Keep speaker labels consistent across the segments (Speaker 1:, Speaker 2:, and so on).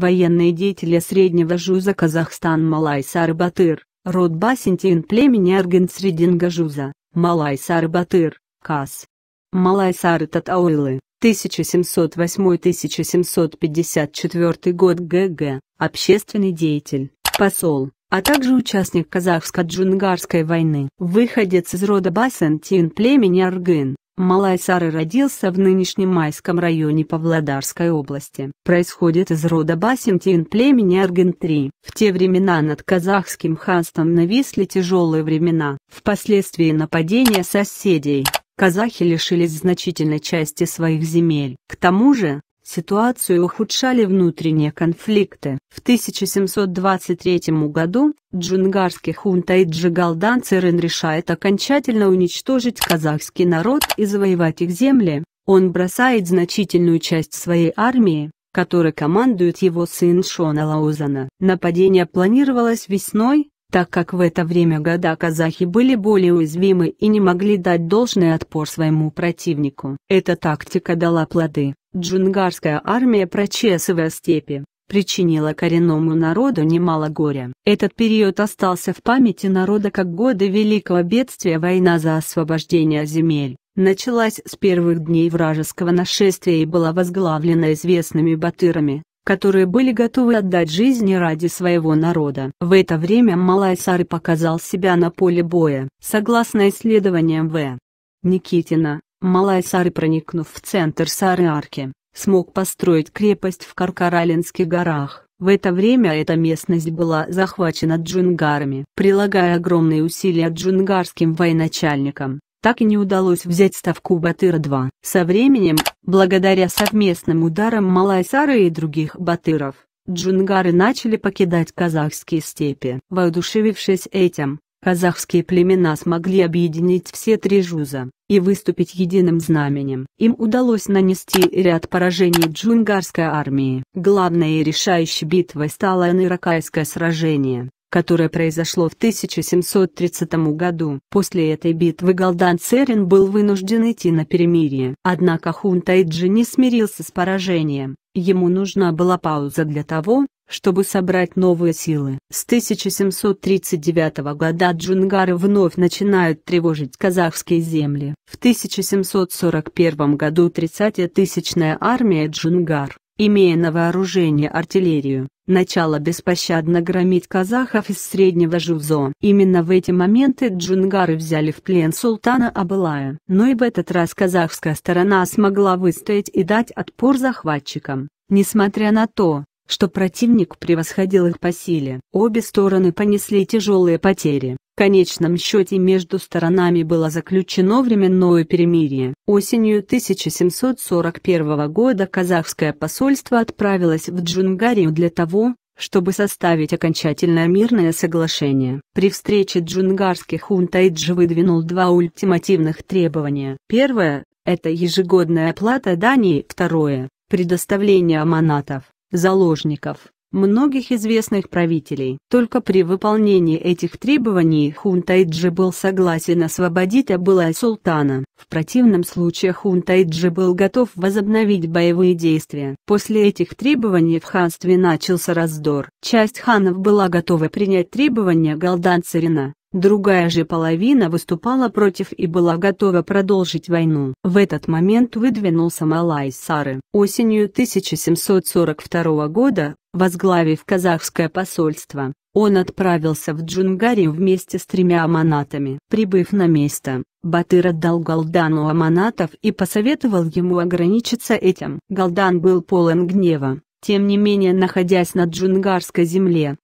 Speaker 1: военные деятели Среднего Жуза Казахстан Малай Сарбатыр, род Басентин племени Арген Срединга Жуза, Малай Сарбатыр, Кас. Малай Сары Татауилы, 1708-1754 год ГГ, общественный деятель, посол, а также участник казахско-джунгарской войны. Выходец из рода Басентин племени Аргын, Малай Сары родился в нынешнем Майском районе Павлодарской области. Происходит из рода Басимтин племени Аргентри. В те времена над казахским ханством нависли тяжелые времена. Впоследствии нападения соседей казахи лишились значительной части своих земель. К тому же, Ситуацию ухудшали внутренние конфликты. В 1723 году джунгарский хунта и джигалдан Церин решает окончательно уничтожить казахский народ и завоевать их земли. Он бросает значительную часть своей армии, которой командует его сын Шона Лаузана. Нападение планировалось весной, так как в это время года казахи были более уязвимы и не могли дать должный отпор своему противнику. Эта тактика дала плоды. Джунгарская армия, прочесывая степи, причинила коренному народу немало горя. Этот период остался в памяти народа как годы великого бедствия война за освобождение земель. Началась с первых дней вражеского нашествия и была возглавлена известными батырами, которые были готовы отдать жизни ради своего народа. В это время Малайсар показал себя на поле боя. Согласно исследованиям В. Никитина, Малай Сары проникнув в центр Сары-Арки, смог построить крепость в Каркаралинских горах. В это время эта местность была захвачена джунгарами. Прилагая огромные усилия джунгарским военачальникам, так и не удалось взять ставку Батыра-2. Со временем, благодаря совместным ударам Малайсары и других батыров, джунгары начали покидать казахские степи. Воодушевившись этим, Казахские племена смогли объединить все три жуза и выступить единым знаменем. Им удалось нанести ряд поражений джунгарской армии. Главной и решающей битвой стало Энеракайское сражение, которое произошло в 1730 году. После этой битвы Галдан Церин был вынужден идти на перемирие. Однако Хунтайджи не смирился с поражением. Ему нужна была пауза для того, чтобы собрать новые силы, с 1739 года джунгары вновь начинают тревожить казахские земли. В 1741 году 30-тысячная армия джунгар, имея на вооружении артиллерию, начала беспощадно громить казахов из Среднего Жузо. Именно в эти моменты джунгары взяли в плен султана Абылая. Но и в этот раз казахская сторона смогла выстоять и дать отпор захватчикам. Несмотря на то, что противник превосходил их по силе. Обе стороны понесли тяжелые потери. В конечном счете между сторонами было заключено временное перемирие. Осенью 1741 года казахское посольство отправилось в Джунгарию для того, чтобы составить окончательное мирное соглашение. При встрече джунгарский хунта Иджи выдвинул два ультимативных требования. Первое – это ежегодная оплата Дании. Второе – предоставление аманатов заложников, многих известных правителей. Только при выполнении этих требований Хунтайджи был согласен освободить Абыла Султана. В противном случае Хунтайджи был готов возобновить боевые действия. После этих требований в ханстве начался раздор. Часть ханов была готова принять требования Галдан-Царина, Другая же половина выступала против и была готова продолжить войну. В этот момент выдвинулся Малай Сары. Осенью 1742 года, возглавив казахское посольство, он отправился в Джунгари вместе с тремя аманатами. Прибыв на место, Батыр отдал Галдану аманатов и посоветовал ему ограничиться этим. Галдан был полон гнева. Тем не менее, находясь на джунгарской земле,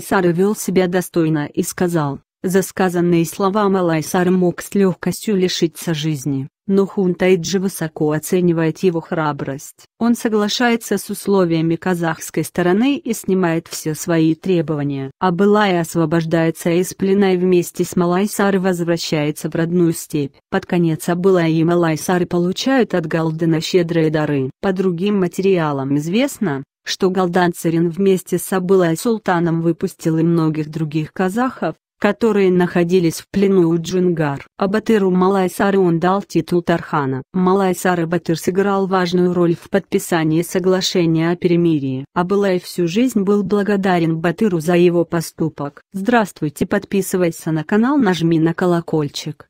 Speaker 1: Сары вел себя достойно и сказал, за сказанные слова Малайсар мог с легкостью лишиться жизни, но Хунтайджи высоко оценивает его храбрость. Он соглашается с условиями казахской стороны и снимает все свои требования. А Былая освобождается из плена и вместе с Малайсар возвращается в родную степь. Под конец Абылая и Малайсар получают от Галдена щедрые дары. По другим материалам известно, что Галдан Царин вместе с Абылай Султаном выпустил и многих других казахов, которые находились в плену у Джунгар. Абатыру Малайсары он дал титул Тархана. Малайсар Абатыр сыграл важную роль в подписании соглашения о перемирии. Абылай всю жизнь был благодарен Батыру за его поступок. Здравствуйте, подписывайся на канал, нажми на колокольчик.